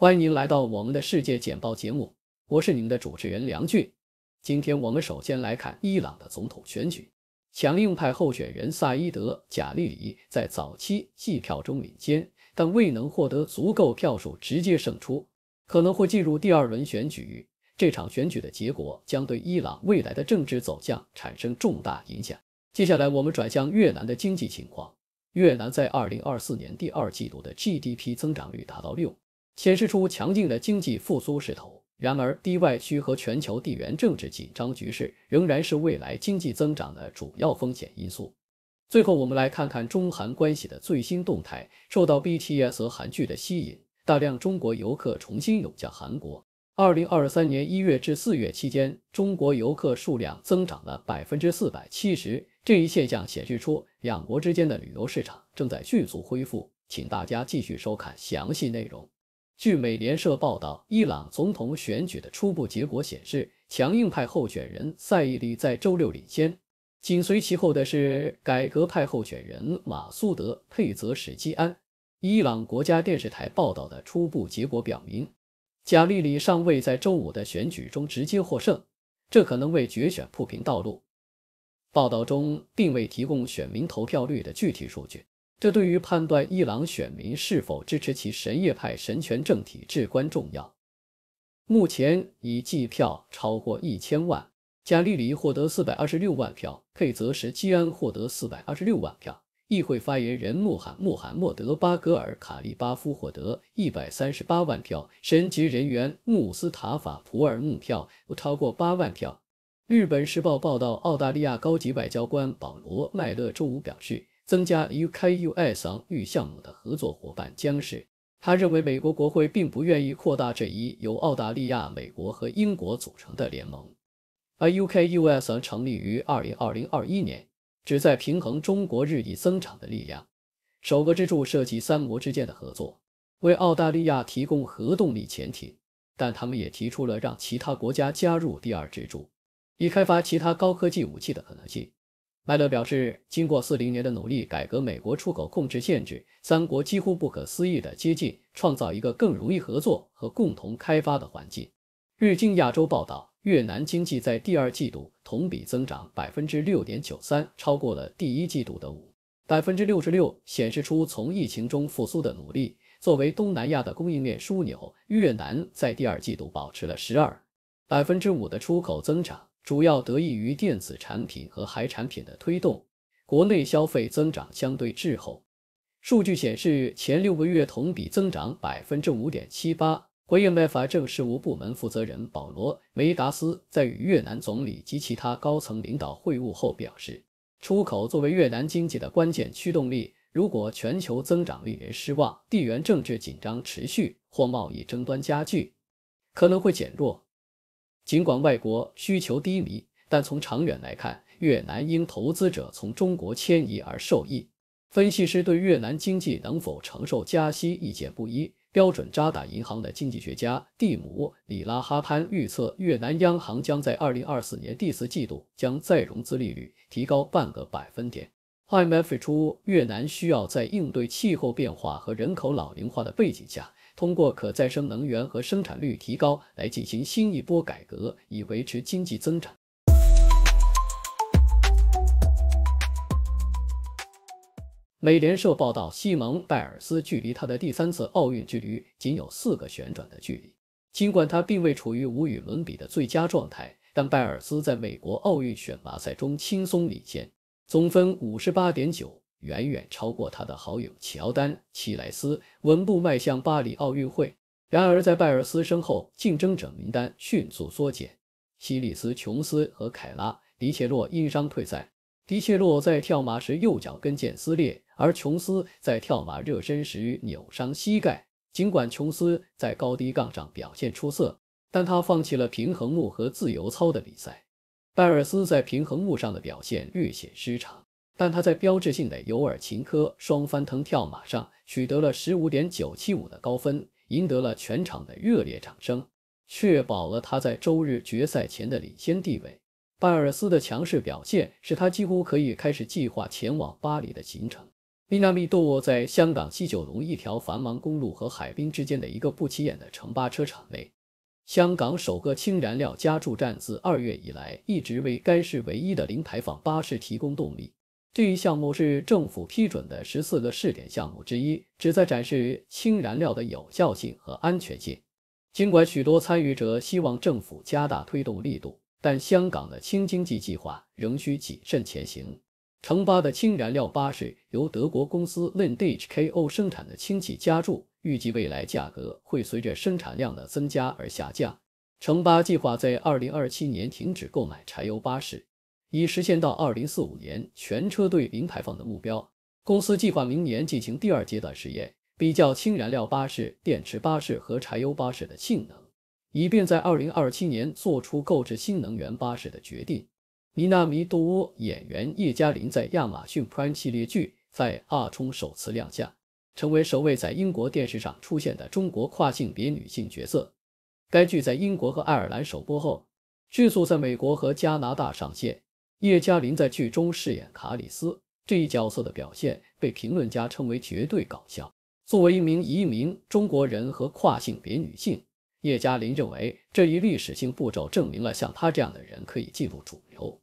欢迎来到我们的世界简报节目，我是你们的主持人梁俊。今天我们首先来看伊朗的总统选举，强硬派候选人萨伊德·贾利里在早期计票中领先，但未能获得足够票数直接胜出，可能会进入第二轮选举。这场选举的结果将对伊朗未来的政治走向产生重大影响。接下来我们转向越南的经济情况，越南在二零二四年第二季度的 GDP 增长率达到六。显示出强劲的经济复苏势头。然而，低外需和全球地缘政治紧张局势仍然是未来经济增长的主要风险因素。最后，我们来看看中韩关系的最新动态。受到 BTS 和韩剧的吸引，大量中国游客重新涌向韩国。二零二三年一月至四月期间，中国游客数量增长了百分之四百七十。这一现象显示出两国之间的旅游市场正在迅速恢复。请大家继续收看详细内容。据美联社报道，伊朗总统选举的初步结果显示，强硬派候选人赛义利在周六领先，紧随其后的是改革派候选人马苏德·佩泽什基安。伊朗国家电视台报道的初步结果表明，贾利里尚未在周五的选举中直接获胜，这可能为决选铺平道路。报道中并未提供选民投票率的具体数据。这对于判断伊朗选民是否支持其什叶派神权政体至关重要。目前已计票超过一千万，贾利里获得四百二十六万票，佩泽什基安获得四百二十六万票。议会发言人穆罕穆罕默德·巴格尔卡利巴夫获得一百三十八万票，神职人员穆斯塔法·普尔木票不超过八万票。日本时报报道，澳大利亚高级外交官保罗·麦勒周五表示。增加 u k u s 御项目的合作伙伴将是，他认为美国国会并不愿意扩大这一由澳大利亚、美国和英国组成的联盟。而 u k u s 成立于202021年，旨在平衡中国日益增长的力量。首个支柱涉及三国之间的合作，为澳大利亚提供核动力潜艇，但他们也提出了让其他国家加入第二支柱，以开发其他高科技武器的可能性。麦勒表示，经过四零年的努力改革美国出口控制限制，三国几乎不可思议的接近，创造一个更容易合作和共同开发的环境。日经亚洲报道，越南经济在第二季度同比增长百分之六点九三，超过了第一季度的五百分之六十六，显示出从疫情中复苏的努力。作为东南亚的供应链枢纽，越南在第二季度保持了十二百分之五的出口增长。主要得益于电子产品和海产品的推动，国内消费增长相对滞后。数据显示，前六个月同比增长百分之五点七八。回应埃法正事务部门负责人保罗·梅达斯在与越南总理及其他高层领导会晤后表示，出口作为越南经济的关键驱动力，如果全球增长令人失望、地缘政治紧张持续或贸易争端加剧，可能会减弱。尽管外国需求低迷，但从长远来看，越南因投资者从中国迁移而受益。分析师对越南经济能否承受加息意见不一。标准渣打银行的经济学家蒂姆·里拉哈潘预测，越南央行将在2024年第四季度将再融资利率提高半个百分点。IMF 指出，越南需要在应对气候变化和人口老龄化的背景下。通过可再生能源和生产率提高来进行新一波改革，以维持经济增长。美联社报道，西蒙·拜尔斯距离他的第三次奥运之旅仅有四个旋转的距离。尽管他并未处于无与伦比的最佳状态，但拜尔斯在美国奥运选拔赛中轻松领先，总分五十八点九。远远超过他的好友乔丹·希莱斯，稳步迈向巴黎奥运会。然而，在拜尔斯身后，竞争者名单迅速缩减。希利斯·琼斯和凯拉·迪切洛因伤退赛。迪切洛在跳马时右脚跟腱撕裂，而琼斯在跳马热身时扭伤膝盖。尽管琼斯在高低杠上表现出色，但他放弃了平衡木和自由操的比赛。拜尔斯在平衡木上的表现略显失常。但他在标志性的尤尔琴科双翻腾跳马上取得了15.975的高分，赢得了全场的热烈掌声，确保了他在周日决赛前的领先地位。拜尔斯的强势表现使他几乎可以开始计划前往巴黎的行程。利纳密杜在香港西九龙一条繁忙公路和海滨之间的一个不起眼的城巴车场内，香港首个氢燃料加注站自二月以来一直为该市唯一的零排放巴士提供动力。这一项目是政府批准的十四个试点项目之一，旨在展示氢燃料的有效性和安全性。尽管许多参与者希望政府加大推动力度，但香港的氢经济计划仍需谨慎前行。城巴的氢燃料巴士由德国公司 l i n d HKO 生产的氢气加注，预计未来价格会随着生产量的增加而下降。城巴计划在二零二七年停止购买柴油巴士。以实现到二零四五年全车队零排放的目标。公司计划明年进行第二阶段试验，比较氢燃料巴士、电池巴士和柴油巴士的性能，以便在二零二七年做出购置新能源巴士的决定。米纳米多演员叶嘉琳在亚马逊 Prime 系列剧在二冲首次亮相，成为首位在英国电视上出现的中国跨性别女性角色。该剧在英国和爱尔兰首播后，迅速在美国和加拿大上线。叶嘉琳在剧中饰演卡里斯这一角色的表现被评论家称为绝对搞笑。作为一名移民中国人和跨性别女性，叶嘉琳认为这一历史性步骤证明了像她这样的人可以进入主流。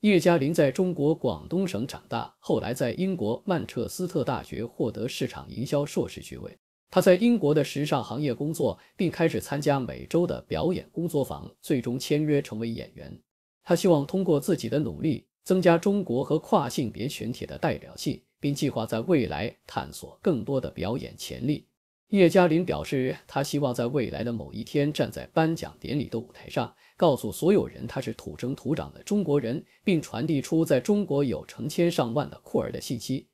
叶嘉琳在中国广东省长大，后来在英国曼彻斯特大学获得市场营销硕士学位。她在英国的时尚行业工作，并开始参加每周的表演工作坊，最终签约成为演员。他希望通过自己的努力增加中国和跨性别群体的代表性，并计划在未来探索更多的表演潜力。叶嘉林表示，他希望在未来的某一天站在颁奖典礼的舞台上，告诉所有人他是土生土长的中国人，并传递出在中国有成千上万的酷儿的信息。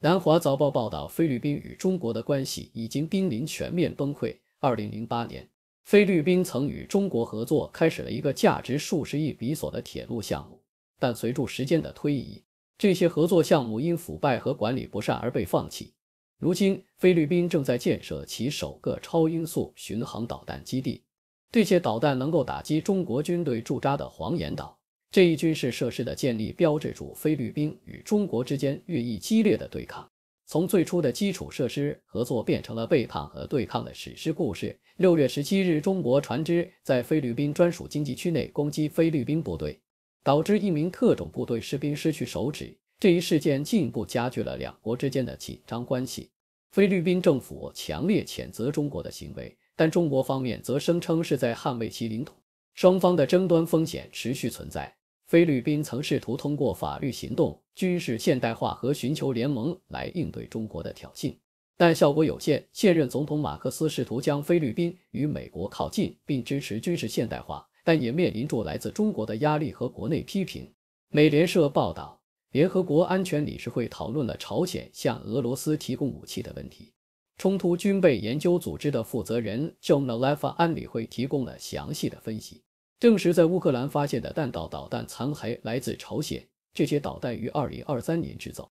南华早报报道，菲律宾与中国的关系已经濒临全面崩溃。二零零八年，菲律宾曾与中国合作，开始了一个价值数十亿比索的铁路项目。但随着时间的推移，这些合作项目因腐败和管理不善而被放弃。如今，菲律宾正在建设其首个超音速巡航导弹基地，这些导弹能够打击中国军队驻扎的黄岩岛。这一军事设施的建立，标志着菲律宾与中国之间日益激烈的对抗。从最初的基础设施合作变成了背叛和对抗的史诗故事。六月十七日，中国船只在菲律宾专属经济区内攻击菲律宾部队，导致一名特种部队士兵失去手指。这一事件进一步加剧了两国之间的紧张关系。菲律宾政府强烈谴责中国的行为，但中国方面则声称是在捍卫其领土。双方的争端风险持续存在。菲律宾曾试图通过法律行动。军事现代化和寻求联盟来应对中国的挑衅，但效果有限。现任总统马克思试图将菲律宾与美国靠近并支持军事现代化，但也面临着来自中国的压力和国内批评。美联社报道，联合国安全理事会讨论了朝鲜向俄罗斯提供武器的问题。冲突军备研究组织的负责人 John l e f a 安理会提供了详细的分析，证实在乌克兰发现的弹道导弹残骸来自朝鲜。这些导弹于2023年制造。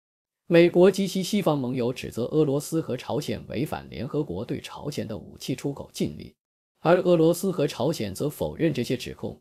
美国及其西方盟友指责俄罗斯和朝鲜违反联合国对朝鲜的武器出口禁令，而俄罗斯和朝鲜则否认这些指控。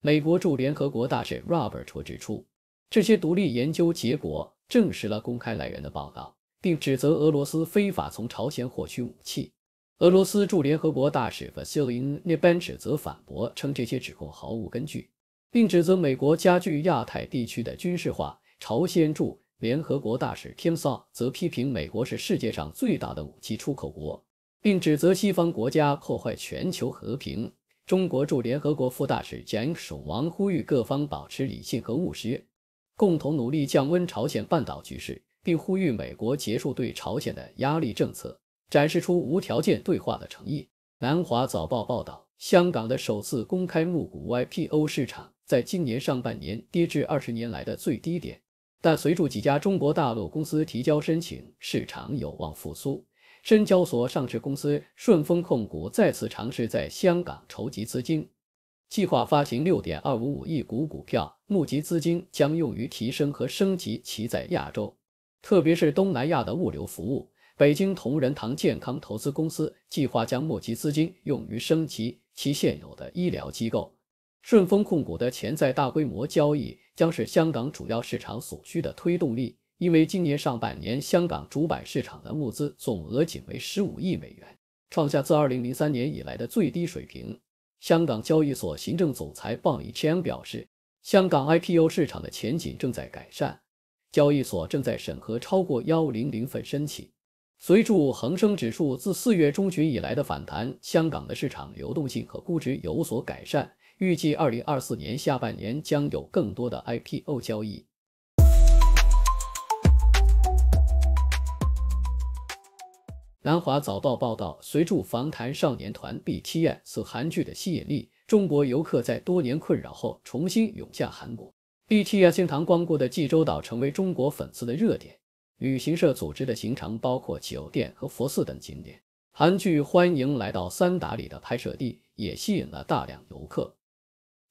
美国驻联合国大使 r o b e r t 指出，这些独立研究结果证实了公开来源的报告，并指责俄罗斯非法从朝鲜获取武器。俄罗斯驻联合国大使 Vasiliy n e b e n 指责反驳称，这些指控毫无根据。并指责美国加剧亚太地区的军事化。朝鲜驻联合国大使 Kim s o n 则批评美国是世界上最大的武器出口国，并指责西方国家破坏全球和平。中国驻联合国副大使 Jiang Jank 首王呼吁各方保持理性和务实，共同努力降温朝鲜半岛局势，并呼吁美国结束对朝鲜的压力政策，展示出无条件对话的诚意。南华早报报道，香港的首次公开募股 y p o 市场。在今年上半年跌至二十年来的最低点，但随着几家中国大陆公司提交申请，市场有望复苏。深交所上市公司顺丰控股再次尝试在香港筹集资金，计划发行六点二五五亿股股票，募集资金将用于提升和升级其在亚洲，特别是东南亚的物流服务。北京同仁堂健康投资公司计划将募集资金用于升级其现有的医疗机构。顺丰控股的潜在大规模交易将是香港主要市场所需的推动力，因为今年上半年香港主板市场的募资总额仅为15亿美元，创下自2003年以来的最低水平。香港交易所行政总裁鲍里斯 c 表示，香港 IPO 市场的前景正在改善，交易所正在审核超过100份申请。随著恒生指数自四月中旬以来的反弹，香港的市场流动性和估值有所改善。预计二零二四年下半年将有更多的 IPO 交易。南华早报报道，随著防弹少年团 BTS 韩剧的吸引力，中国游客在多年困扰后重新涌向韩国。BTS 经常光顾的济州岛成为中国粉丝的热点。旅行社组织的行程包括酒店和佛寺等景点。韩剧《欢迎来到三达里》的拍摄地也吸引了大量游客。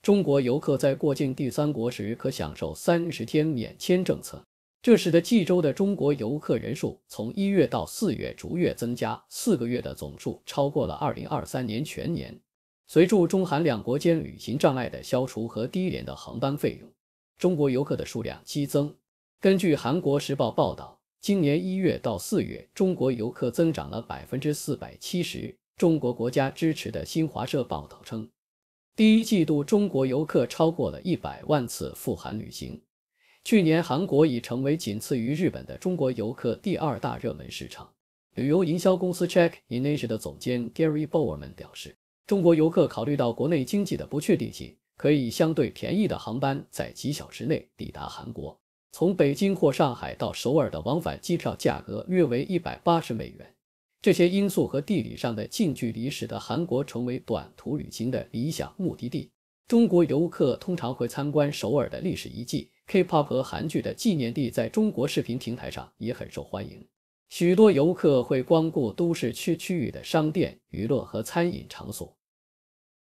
中国游客在过境第三国时可享受三十天免签政策，这使得济州的中国游客人数从一月到四月逐月增加，四个月的总数超过了二零二三年全年。随着中韩两国间旅行障碍的消除和低廉的航班费用，中国游客的数量激增。根据韩国时报报道，今年一月到四月，中国游客增长了百分之四百七十。中国国家支持的新华社报道称。第一季度，中国游客超过了一百万次赴韩旅行。去年，韩国已成为仅次于日本的中国游客第二大热门市场。旅游营销公司 Check Inage 的总监 Gary Bowman e r 表示：“中国游客考虑到国内经济的不确定性，可以相对便宜的航班在几小时内抵达韩国。从北京或上海到首尔的往返机票价格约为一百八十美元。”这些因素和地理上的近距离使得韩国成为短途旅行的理想目的地。中国游客通常会参观首尔的历史遗迹、K-pop 和韩剧的纪念地，在中国视频平台上也很受欢迎。许多游客会光顾都市区区域的商店、娱乐和餐饮场所，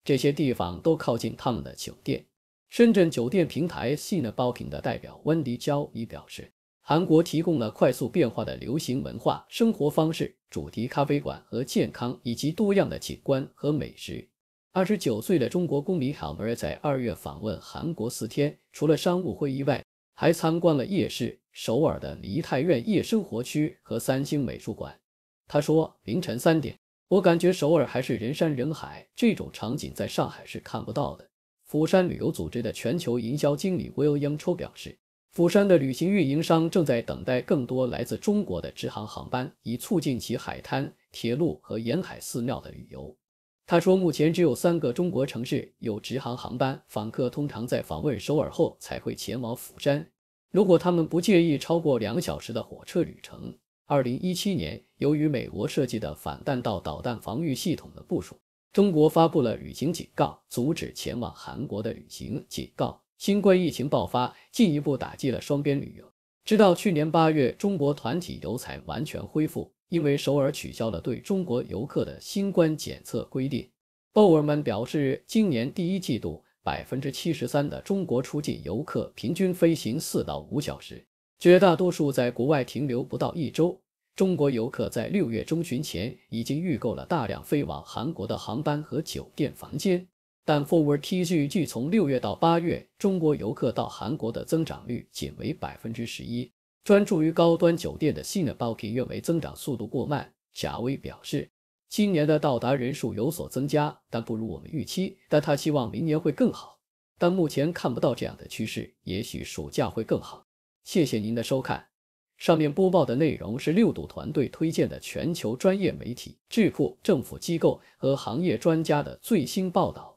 这些地方都靠近他们的酒店。深圳酒店平台 s i o n e n g 的代表温迪焦已表示。韩国提供了快速变化的流行文化、生活方式、主题咖啡馆和健康，以及多样的景观和美食。二十九岁的中国总理韩尔在二月访问韩国四天，除了商务会议外，还参观了夜市、首尔的梨泰院夜生活区和三星美术馆。他说：“凌晨三点，我感觉首尔还是人山人海，这种场景在上海是看不到的。”釜山旅游组织的全球营销经理 William Cho 表示。釜山的旅行运营商正在等待更多来自中国的直航航班，以促进其海滩、铁路和沿海寺庙的旅游。他说，目前只有三个中国城市有直航航班。访客通常在访问首尔后才会前往釜山。如果他们不介意超过两小时的火车旅程。二零一七年，由于美国设计的反弹道导弹防御系统的部署，中国发布了旅行警告，阻止前往韩国的旅行警告。新冠疫情爆发，进一步打击了双边旅游。直到去年八月，中国团体游才完全恢复，因为首尔取消了对中国游客的新冠检测规定。鲍尔曼表示，今年第一季度，百分之七十三的中国出境游客平均飞行四到五小时，绝大多数在国外停留不到一周。中国游客在六月中旬前已经预购了大量飞往韩国的航班和酒店房间。但 Forward Tg 据从六月到八月，中国游客到韩国的增长率仅为百分之十一。专注于高端酒店的 s n a b o k i 认为增长速度过慢。夏威表示，今年的到达人数有所增加，但不如我们预期。但他希望明年会更好。但目前看不到这样的趋势，也许暑假会更好。谢谢您的收看。上面播报的内容是六度团队推荐的全球专业媒体、智库、政府机构和行业专家的最新报道。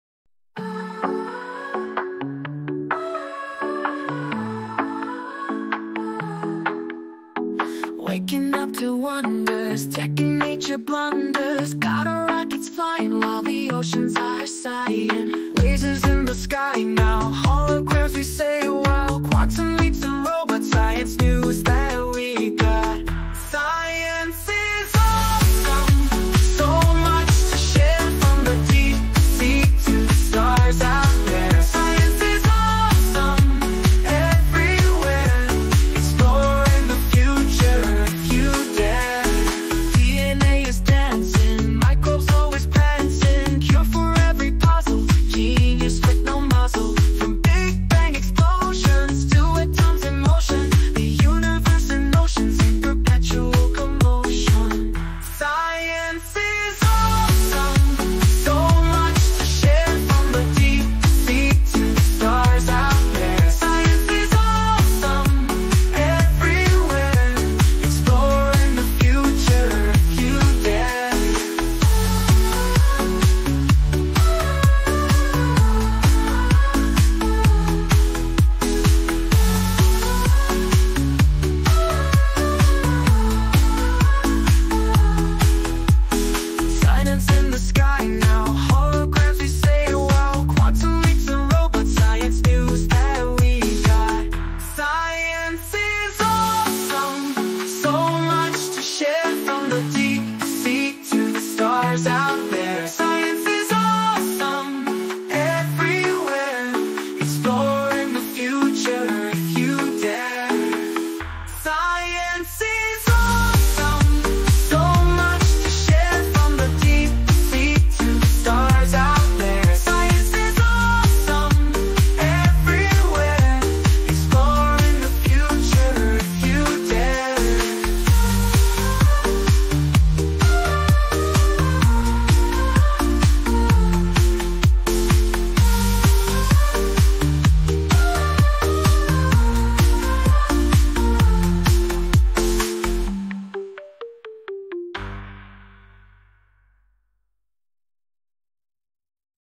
wonders, tech and nature blunders Got our rockets flying while the oceans are sighing Lasers in the sky now, holograms we say wow Quantum